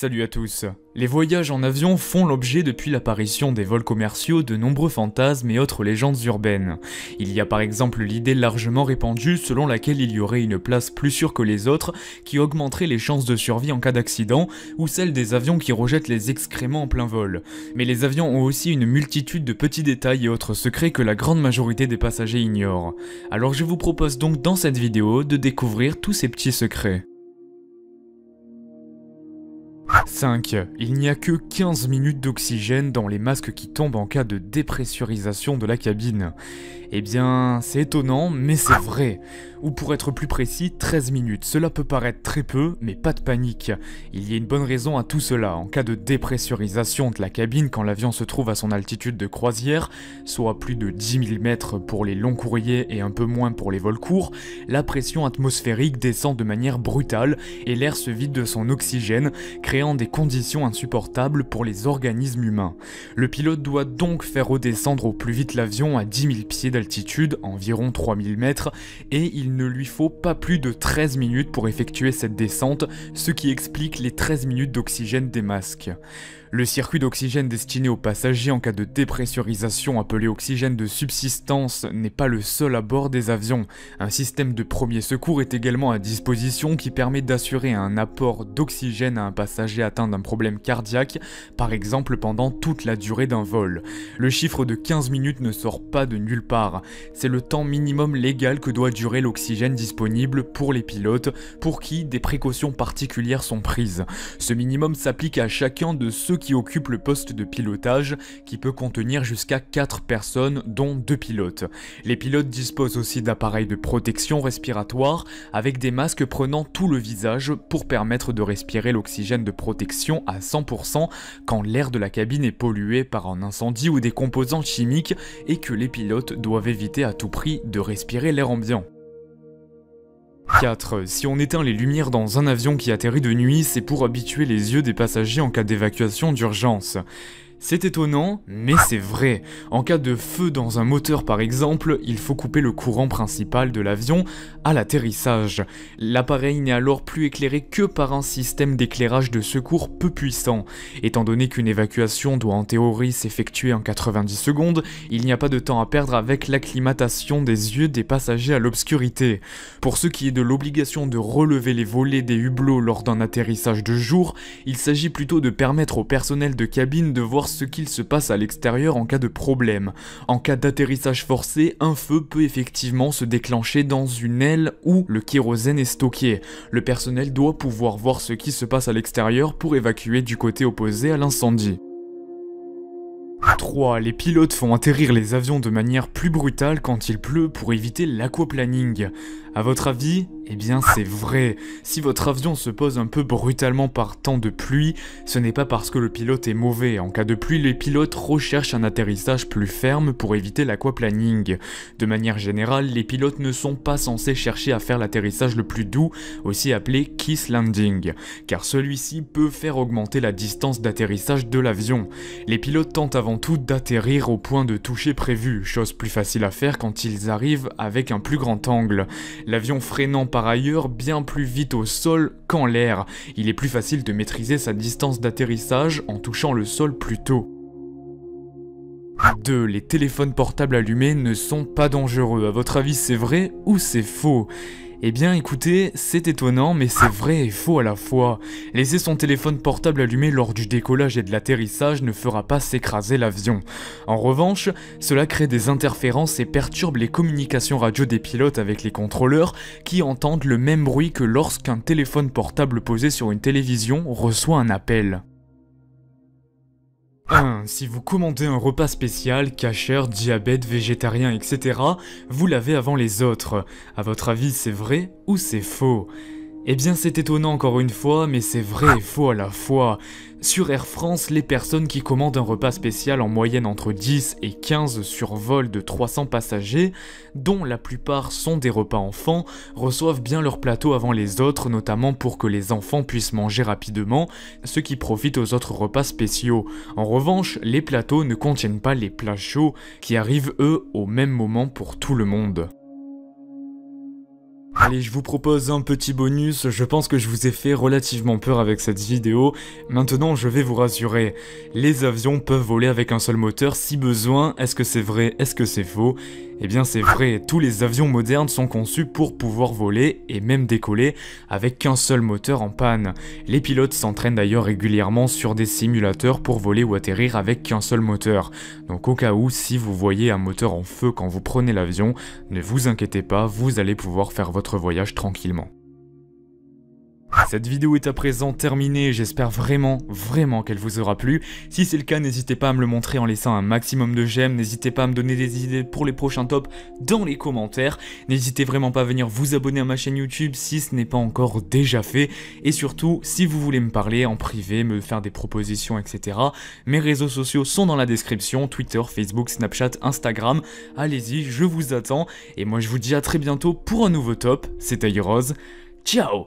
Salut à tous. Les voyages en avion font l'objet depuis l'apparition des vols commerciaux de nombreux fantasmes et autres légendes urbaines. Il y a par exemple l'idée largement répandue selon laquelle il y aurait une place plus sûre que les autres qui augmenterait les chances de survie en cas d'accident ou celle des avions qui rejettent les excréments en plein vol. Mais les avions ont aussi une multitude de petits détails et autres secrets que la grande majorité des passagers ignorent. Alors je vous propose donc dans cette vidéo de découvrir tous ces petits secrets. 5. Il n'y a que 15 minutes d'oxygène dans les masques qui tombent en cas de dépressurisation de la cabine. Eh bien, c'est étonnant, mais c'est vrai. Ou pour être plus précis, 13 minutes. Cela peut paraître très peu, mais pas de panique. Il y a une bonne raison à tout cela. En cas de dépressurisation de la cabine quand l'avion se trouve à son altitude de croisière, soit plus de 10 000 mètres pour les longs courriers et un peu moins pour les vols courts, la pression atmosphérique descend de manière brutale et l'air se vide de son oxygène, créant des conditions insupportables pour les organismes humains. Le pilote doit donc faire redescendre au plus vite l'avion à 10 000 pieds d'altitude, environ 3000 mètres, et il ne lui faut pas plus de 13 minutes pour effectuer cette descente, ce qui explique les 13 minutes d'oxygène des masques. Le circuit d'oxygène destiné aux passagers en cas de dépressurisation appelé oxygène de subsistance n'est pas le seul à bord des avions. Un système de premier secours est également à disposition qui permet d'assurer un apport d'oxygène à un passager atteint d'un problème cardiaque, par exemple pendant toute la durée d'un vol. Le chiffre de 15 minutes ne sort pas de nulle part. C'est le temps minimum légal que doit durer l'oxygène disponible pour les pilotes, pour qui des précautions particulières sont prises. Ce minimum s'applique à chacun de ceux qui occupe le poste de pilotage qui peut contenir jusqu'à 4 personnes dont 2 pilotes. Les pilotes disposent aussi d'appareils de protection respiratoire avec des masques prenant tout le visage pour permettre de respirer l'oxygène de protection à 100% quand l'air de la cabine est pollué par un incendie ou des composants chimiques et que les pilotes doivent éviter à tout prix de respirer l'air ambiant. 4. Si on éteint les lumières dans un avion qui atterrit de nuit, c'est pour habituer les yeux des passagers en cas d'évacuation d'urgence. C'est étonnant, mais c'est vrai. En cas de feu dans un moteur par exemple, il faut couper le courant principal de l'avion à l'atterrissage. L'appareil n'est alors plus éclairé que par un système d'éclairage de secours peu puissant. Étant donné qu'une évacuation doit en théorie s'effectuer en 90 secondes, il n'y a pas de temps à perdre avec l'acclimatation des yeux des passagers à l'obscurité. Pour ce qui est de l'obligation de relever les volets des hublots lors d'un atterrissage de jour, il s'agit plutôt de permettre au personnel de cabine de voir ce qu'il se passe à l'extérieur en cas de problème. En cas d'atterrissage forcé, un feu peut effectivement se déclencher dans une aile où le kérosène est stocké. Le personnel doit pouvoir voir ce qui se passe à l'extérieur pour évacuer du côté opposé à l'incendie. 3. Les pilotes font atterrir les avions de manière plus brutale quand il pleut pour éviter l'aquaplaning. À votre avis Eh bien c'est vrai. Si votre avion se pose un peu brutalement par temps de pluie, ce n'est pas parce que le pilote est mauvais. En cas de pluie, les pilotes recherchent un atterrissage plus ferme pour éviter l'aquaplaning. De manière générale, les pilotes ne sont pas censés chercher à faire l'atterrissage le plus doux, aussi appelé kiss landing, car celui-ci peut faire augmenter la distance d'atterrissage de l'avion. Les pilotes tentent avant toutes d'atterrir au point de toucher prévu, chose plus facile à faire quand ils arrivent avec un plus grand angle. L'avion freinant par ailleurs bien plus vite au sol qu'en l'air, il est plus facile de maîtriser sa distance d'atterrissage en touchant le sol plus tôt. 2. Les téléphones portables allumés ne sont pas dangereux. À votre avis, c'est vrai ou c'est faux eh bien écoutez, c'est étonnant mais c'est vrai et faux à la fois. Laisser son téléphone portable allumé lors du décollage et de l'atterrissage ne fera pas s'écraser l'avion. En revanche, cela crée des interférences et perturbe les communications radio des pilotes avec les contrôleurs qui entendent le même bruit que lorsqu'un téléphone portable posé sur une télévision reçoit un appel. Si vous commandez un repas spécial, cacheur, diabète, végétarien, etc., vous l'avez avant les autres. À votre avis, c'est vrai ou c'est faux eh bien c'est étonnant encore une fois, mais c'est vrai et faux à la fois. Sur Air France, les personnes qui commandent un repas spécial en moyenne entre 10 et 15 sur vol de 300 passagers, dont la plupart sont des repas enfants, reçoivent bien leur plateau avant les autres, notamment pour que les enfants puissent manger rapidement, ce qui profite aux autres repas spéciaux. En revanche, les plateaux ne contiennent pas les plats chauds, qui arrivent eux au même moment pour tout le monde. Allez, je vous propose un petit bonus, je pense que je vous ai fait relativement peur avec cette vidéo. Maintenant, je vais vous rassurer. Les avions peuvent voler avec un seul moteur si besoin, est-ce que c'est vrai, est-ce que c'est faux eh bien c'est vrai, tous les avions modernes sont conçus pour pouvoir voler et même décoller avec qu'un seul moteur en panne. Les pilotes s'entraînent d'ailleurs régulièrement sur des simulateurs pour voler ou atterrir avec qu'un seul moteur. Donc au cas où, si vous voyez un moteur en feu quand vous prenez l'avion, ne vous inquiétez pas, vous allez pouvoir faire votre voyage tranquillement. Cette vidéo est à présent terminée, j'espère vraiment, vraiment qu'elle vous aura plu. Si c'est le cas, n'hésitez pas à me le montrer en laissant un maximum de j'aime, n'hésitez pas à me donner des idées pour les prochains tops dans les commentaires, n'hésitez vraiment pas à venir vous abonner à ma chaîne YouTube si ce n'est pas encore déjà fait, et surtout, si vous voulez me parler en privé, me faire des propositions, etc., mes réseaux sociaux sont dans la description, Twitter, Facebook, Snapchat, Instagram, allez-y, je vous attends, et moi je vous dis à très bientôt pour un nouveau top, c'était Rose, ciao